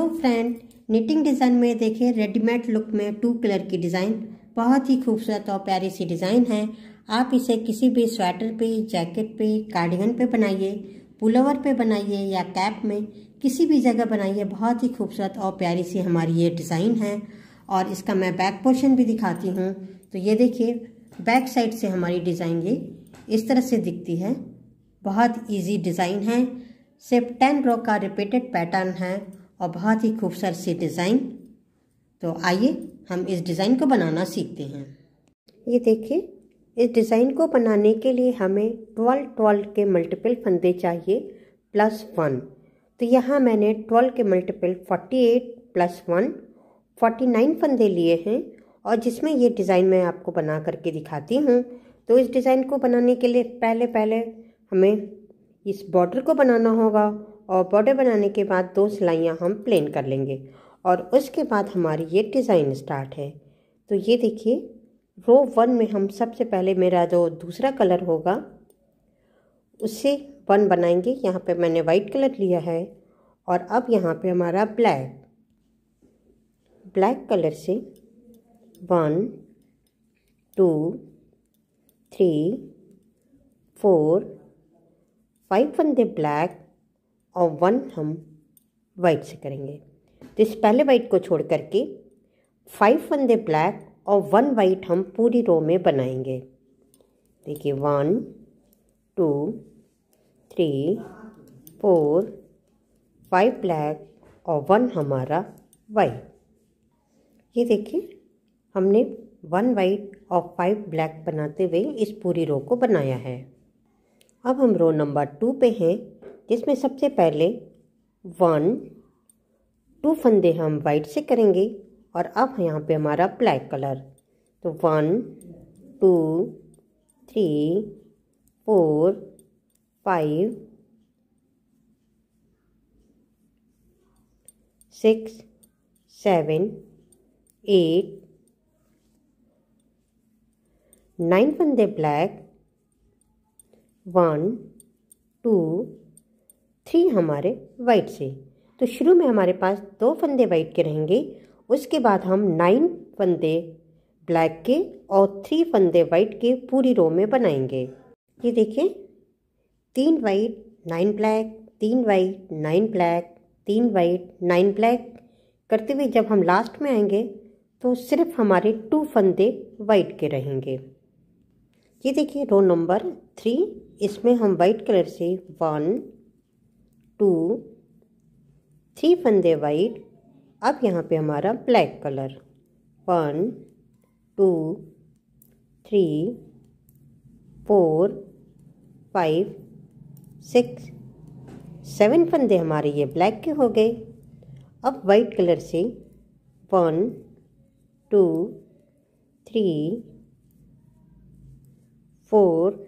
Hello friend knitting design में देखिए readymade look में टू कलर की डिज़ाइन बहुत ही खूबसूरत और प्यारी सी डिज़ाइन है आप इसे किसी भी स्वेटर पे जैकेट पे कार्डिगन पे बनाइए पुलोवर पे बनाइए या कैप में किसी भी जगह बनाइए बहुत ही खूबसूरत और प्यारी सी हमारी ये डिज़ाइन है और इसका मैं बैक पोर्शन भी दिखाती हूँ तो ये देखिए बैक साइड से हमारी डिज़ाइन ये इस तरह से दिखती है बहुत ईजी डिज़ाइन है सिर्फ टेन रो का रिपीटेड पैटर्न है और बहुत ही खूबसूरत सी डिज़ाइन तो आइए हम इस डिज़ाइन को बनाना सीखते हैं ये देखिए इस डिज़ाइन को बनाने के लिए हमें ट्वेल्व ट्वेल्व के मल्टीपल फंदे चाहिए प्लस वन तो यहाँ मैंने ट्वेल्व के multiple forty eight plus one forty nine फंदे लिए हैं और जिसमें ये डिज़ाइन मैं आपको बना करके दिखाती हूँ तो इस डिज़ाइन को बनाने के लिए पहले पहले हमें इस बॉर्डर को बनाना होगा और बॉर्डर बनाने के बाद दो सिलाइयाँ हम प्लेन कर लेंगे और उसके बाद हमारी ये डिज़ाइन स्टार्ट है तो ये देखिए रो वन में हम सबसे पहले मेरा जो दूसरा कलर होगा उससे वन बनाएंगे यहाँ पे मैंने वाइट कलर लिया है और अब यहाँ पे हमारा ब्लैक ब्लैक कलर से one two three four five फंदे ब्लैक और वन हम वाइट से करेंगे तो इस पहले वाइट को छोड़ करके फाइव वन दे ब्लैक और वन वाइट हम पूरी रो में बनाएंगे देखिए one two three four five black और वन हमारा वाइट ये देखिए हमने वन वाइट और फाइव ब्लैक बनाते हुए इस पूरी रो को बनाया है अब हम रो नंबर टू पे हैं जिसमें सबसे पहले वन टू फंदे हम वाइट से करेंगे और अब यहाँ पे हमारा ब्लैक कलर तो one two three four five six seven eight nine फंदे ब्लैक वन टू थ्री हमारे वाइट से तो शुरू में हमारे पास दो फंदे वाइट के रहेंगे उसके बाद हम नाइन फंदे ब्लैक के और थ्री फंदे वाइट के पूरी रो में बनाएंगे ये देखें तीन वाइट नाइन ब्लैक तीन वाइट नाइन ब्लैक तीन वाइट नाइन ब्लैक करते हुए जब हम लास्ट में आएंगे तो सिर्फ हमारे टू फंदे वाइट के रहेंगे ये देखिए रो नंबर थ्री इसमें हम वाइट कलर से वन टू थ्री फंदे वाइट अब यहाँ पे हमारा black colour one two three four five six seven फंदे हमारे ये ब्लैक के हो गए अब वाइट कलर से one two three four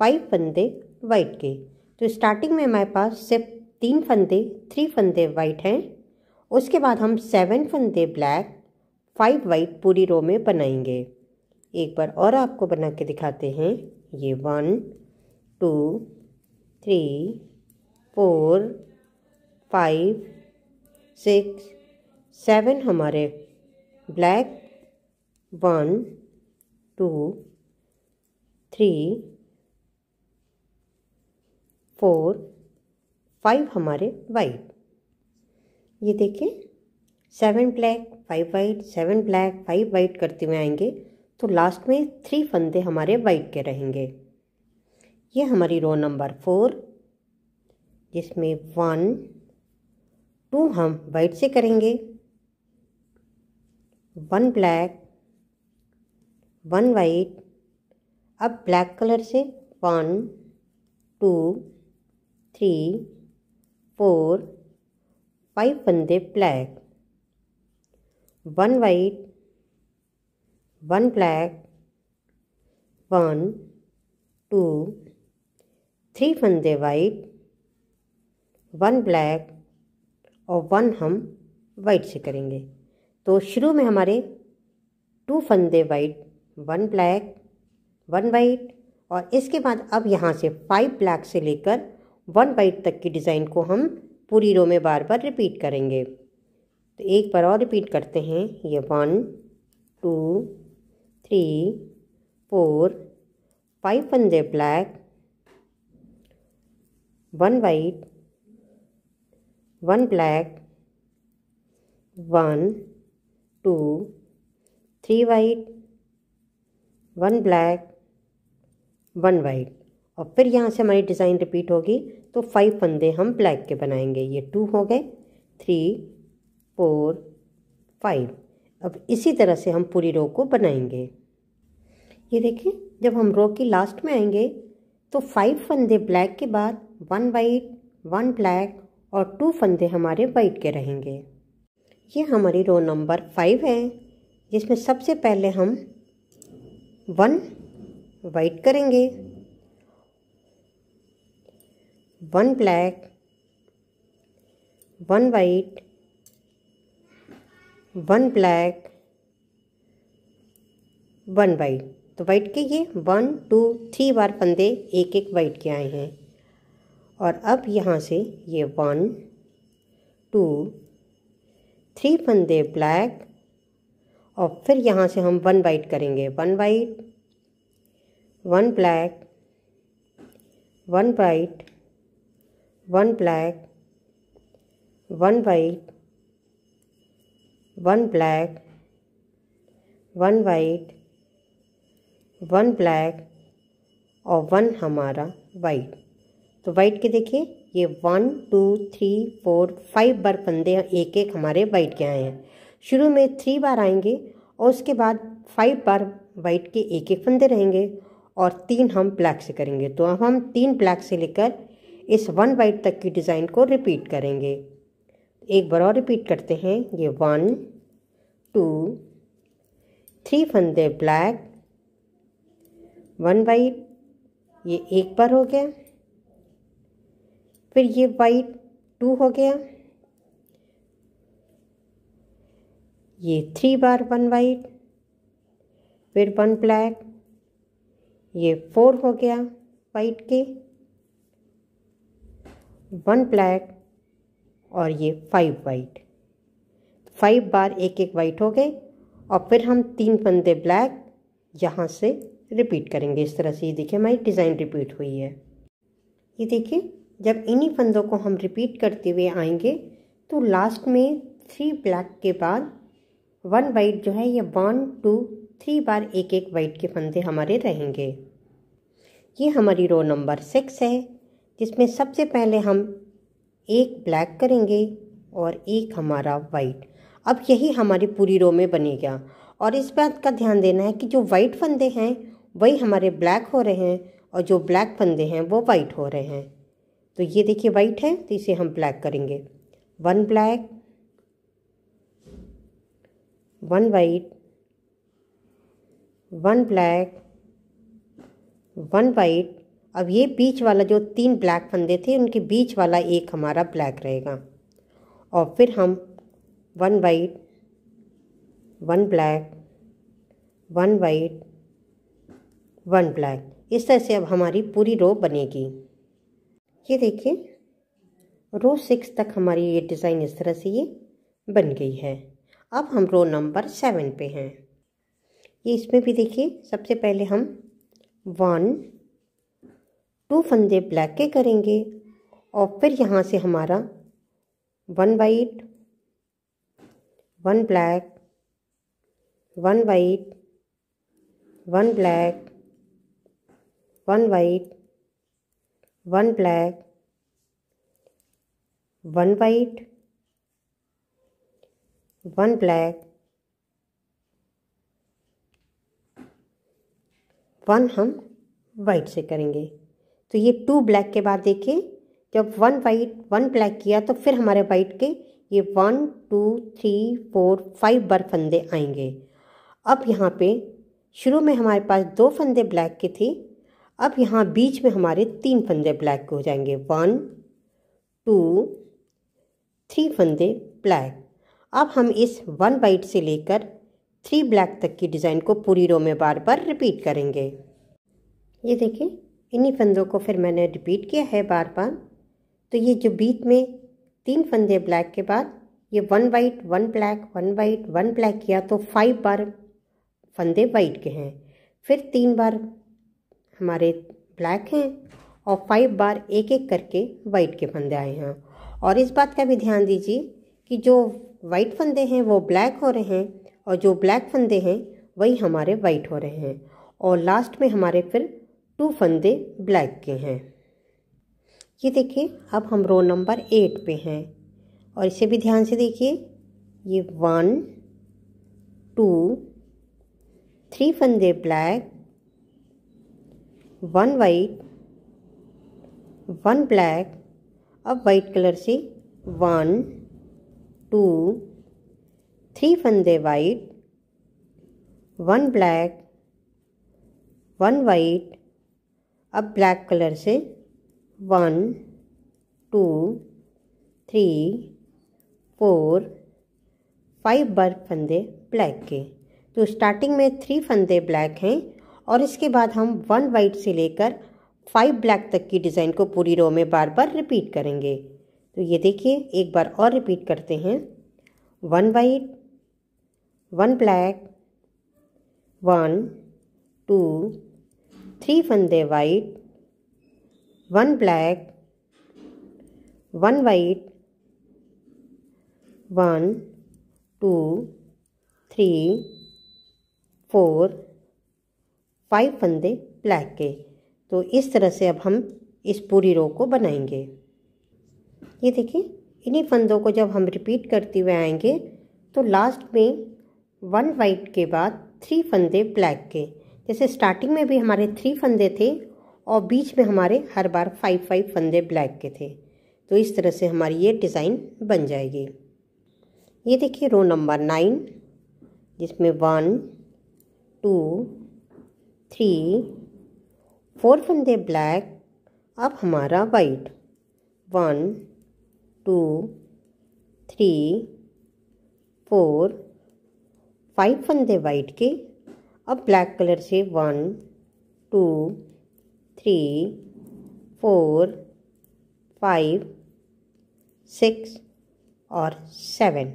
five फंदे वाइट के तो स्टार्टिंग में हमारे पास सिर्फ तीन फंदे थ्री फंदे वाइट हैं उसके बाद हम सेवन फंदे ब्लैक फाइव वाइट पूरी रो में बनाएंगे एक बार और आपको बना के दिखाते हैं ये one two three four five six seven हमारे black one two three four five हमारे वाइट ये देखिए seven black five white seven black five white करते हुए आएंगे तो लास्ट में थ्री फंदे हमारे वाइट के रहेंगे ये हमारी रो नंबर फोर जिसमें वन टू हम वाइट से करेंगे वन ब्लैक वन वाइट अब ब्लैक कलर से one two three four five फंदे black one white one black one two three फंदे वाइट वन ब्लैक और वन हम वाइट से करेंगे तो शुरू में हमारे टू फंदे white one black one white और इसके बाद अब यहाँ से फाइव ब्लैक से लेकर वन बाइट तक की डिज़ाइन को हम पूरी रो में बार बार रिपीट करेंगे तो एक बार और रिपीट करते हैं ये one two three four five पंजे black one white one black one two three white one black one white और फिर यहाँ से हमारी डिज़ाइन रिपीट होगी तो फाइव फंदे हम ब्लैक के बनाएंगे ये टू हो गए थ्री फोर फाइव अब इसी तरह से हम पूरी रो को बनाएंगे ये देखें जब हम रो की लास्ट में आएंगे तो फाइव फंदे ब्लैक के बाद वन वाइट वन ब्लैक और टू फंदे हमारे वाइट के रहेंगे ये हमारी रो नंबर फाइव है जिसमें सबसे पहले हम वन वाइट करेंगे one black one white one black one white तो वाइट के ये वन टू थ्री बार फंदे एक एक वाइट के आए हैं और अब यहाँ से ये वन टू थ्री फंदे ब्लैक और फिर यहाँ से हम वन वाइट करेंगे one white one black one white one black one white one black one white one black और वन हमारा वाइट तो वाइट के देखिए ये one two three four five बार फंदे एक एक हमारे वाइट के आए हैं शुरू में थ्री बार आएंगे और उसके बाद फाइव बार वाइट के एक एक फंदे रहेंगे और तीन हम ब्लैक से करेंगे तो अब हम तीन ब्लैक से लेकर इस वन बाइट तक की डिज़ाइन को रिपीट करेंगे एक बार और रिपीट करते हैं ये वन टू थ्री फंदे ब्लैक वन वाइट ये एक बार हो गया फिर ये वाइट टू हो गया ये थ्री बार वन वाइट फिर वन ब्लैक ये फोर हो गया वाइट के वन ब्लैक और ये फाइव वाइट फाइव बार एक एक वाइट हो गए और फिर हम तीन फंदे ब्लैक यहाँ से रिपीट करेंगे इस तरह से ये देखिए हमारी डिज़ाइन रिपीट हुई है ये देखिए जब इन्हीं फंदों को हम रिपीट करते हुए आएंगे तो लास्ट में थ्री ब्लैक के बाद वन वाइट जो है ये वन टू थ्री बार एक एक वाइट के फंदे हमारे रहेंगे ये हमारी रो नंबर सिक्स है जिसमें सबसे पहले हम एक ब्लैक करेंगे और एक हमारा वाइट अब यही हमारी पूरी रो में बनेगा और इस बात का ध्यान देना है कि जो वाइट फंदे हैं वही हमारे ब्लैक हो रहे हैं और जो ब्लैक फंदे हैं वो वाइट हो रहे हैं तो ये देखिए वाइट है तो इसे हम ब्लैक करेंगे one black one white one black one white अब ये बीच वाला जो तीन ब्लैक फंदे थे उनके बीच वाला एक हमारा ब्लैक रहेगा और फिर हम one white one black one white one black इस तरह से अब हमारी पूरी रो बनेगी ये देखिए रो सिक्स तक हमारी ये डिज़ाइन इस तरह से ये बन गई है अब हम रो नंबर सेवन पे हैं ये इसमें भी देखिए सबसे पहले हम वन टू फंदे ब्लैक के करेंगे और फिर यहाँ से हमारा one white one black one white one black one white one black one white one black one हम वाइट से करेंगे तो ये टू ब्लैक के बाद देखें जब वन वाइट वन ब्लैक किया तो फिर हमारे वाइट के ये one two three four five बार फंदे आएंगे अब यहाँ पे शुरू में हमारे पास दो फंदे ब्लैक के थे अब यहाँ बीच में हमारे तीन फंदे ब्लैक के हो जाएंगे वन टू थ्री फंदे ब्लैक अब हम इस वन वाइट से लेकर थ्री ब्लैक तक की डिज़ाइन को पूरी रो में बार बार रिपीट करेंगे ये देखिए इन्हीं फंदों को फिर मैंने रिपीट किया है बार बार तो ये जो बीच में तीन फंदे ब्लैक के बाद ये one white one black one white one black किया तो फाइव बार फंदे वाइट के हैं फिर तीन बार हमारे ब्लैक हैं और फाइव बार एक एक करके वाइट के फंदे आए हैं और इस बात का भी ध्यान दीजिए कि जो वाइट फंदे हैं वो ब्लैक हो रहे हैं और जो ब्लैक फंदे हैं वही हमारे वाइट हो रहे हैं और लास्ट में हमारे फिर टू फंदे ब्लैक के हैं ये देखिए अब हम रो नंबर एट पे हैं और इसे भी ध्यान से देखिए ये वन टू थ्री फंदे black one white one black अब वाइट कलर से वन टू थ्री फंदे white one black one white अब ब्लैक कलर से one two three four five बार फंदे ब्लैक के तो स्टार्टिंग में थ्री फंदे ब्लैक हैं और इसके बाद हम वन वाइट से लेकर फाइव ब्लैक तक की डिज़ाइन को पूरी रो में बार बार रिपीट करेंगे तो ये देखिए एक बार और रिपीट करते हैं one white one black one two three फंदे white one black one white one two three four five फंदे ब्लैक के तो इस तरह से अब हम इस पूरी रो को बनाएंगे ये देखिए इन्हीं फंदों को जब हम रिपीट करते हुए आएंगे तो लास्ट में वन वाइट के बाद थ्री फंदे ब्लैक के जैसे स्टार्टिंग में भी हमारे थ्री फंदे थे और बीच में हमारे हर बार फाइव फाइव फंदे ब्लैक के थे तो इस तरह से हमारी ये डिज़ाइन बन जाएगी ये देखिए रो नंबर नाइन जिसमें वन टू थ्री फोर फंदे ब्लैक अब हमारा white one two three four five फंदे वाइट के अब ब्लैक कलर से one two three four five six और सेवन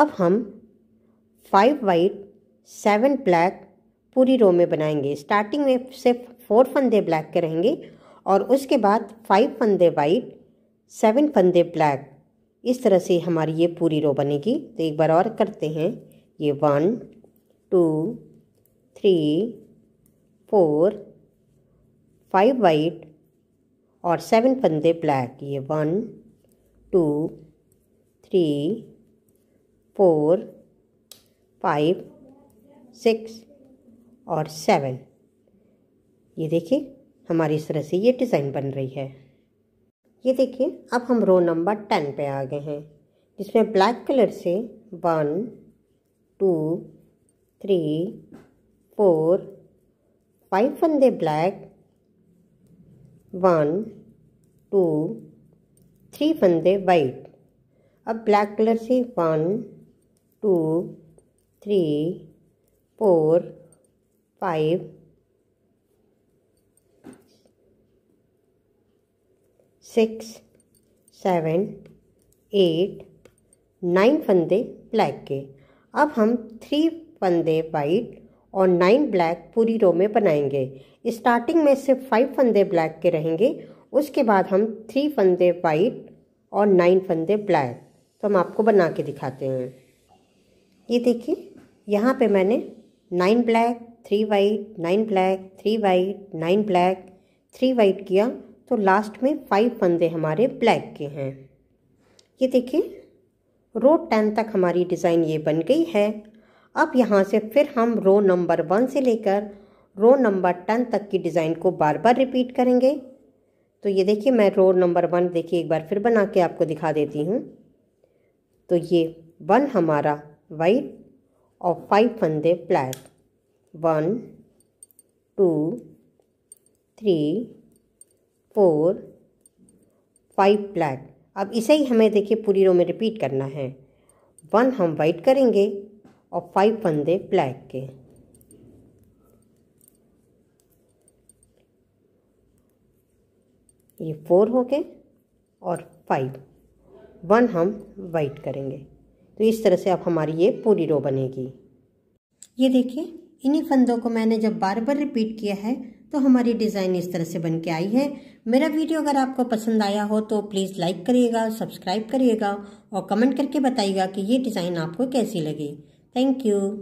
अब हम फाइव वाइट सेवन ब्लैक पूरी रो में बनाएंगे स्टार्टिंग में सिर्फ फोर फंदे ब्लैक के रहेंगे और उसके बाद फाइव फंदे वाइट सेवन फंदे ब्लैक इस तरह से हमारी ये पूरी रो बनेगी तो एक बार और करते हैं ये one two three four five white और सेवन फंदे ब्लैक ये one two three four five six और सेवन ये देखिए हमारी इस तरह से ये डिज़ाइन बन रही है ये देखिए अब हम रो नंबर टेन पे आ गए हैं जिसमें ब्लैक कलर से one two three, four, five on the black, one, two, three on the white. अब ब्लैक कलर से one two three four five six seven eight nine फंदे ब्लैक के अब हम थ्री फंदे वाइट और नाइन ब्लैक पूरी रो में बनाएंगे स्टार्टिंग में सिर्फ फाइव फंदे ब्लैक के रहेंगे उसके बाद हम थ्री फंदे वाइट और नाइन फंदे ब्लैक तो हम आपको बना के दिखाते हैं ये देखिए यहाँ पे मैंने nine black three white nine black three white nine black three white किया तो लास्ट में फाइव फंदे हमारे ब्लैक के हैं ये देखिए रो टेन तक हमारी डिज़ाइन ये बन गई है अब यहाँ से फिर हम रो नंबर वन से लेकर रो नंबर टेन तक की डिज़ाइन को बार बार रिपीट करेंगे तो ये देखिए मैं रो नंबर वन देखिए एक बार फिर बना के आपको दिखा देती हूँ तो ये वन हमारा वाइट और फाइव फंदे plait one two three four five plait अब इसे ही हमें देखिए पूरी रो में रिपीट करना है वन हम वाइट करेंगे और फाइव फंदे ब्लैक के ये फोर हो गए और फाइव वन हम वाइट करेंगे तो इस तरह से अब हमारी ये पूरी रो बनेगी ये देखिए इन्हीं फंदों को मैंने जब बार बार रिपीट किया है तो हमारी डिज़ाइन इस तरह से बन के आई है मेरा वीडियो अगर आपको पसंद आया हो तो प्लीज़ लाइक करिएगा सब्सक्राइब करिएगा और कमेंट करके बताइएगा कि ये डिज़ाइन आपको कैसी लगी Thank you.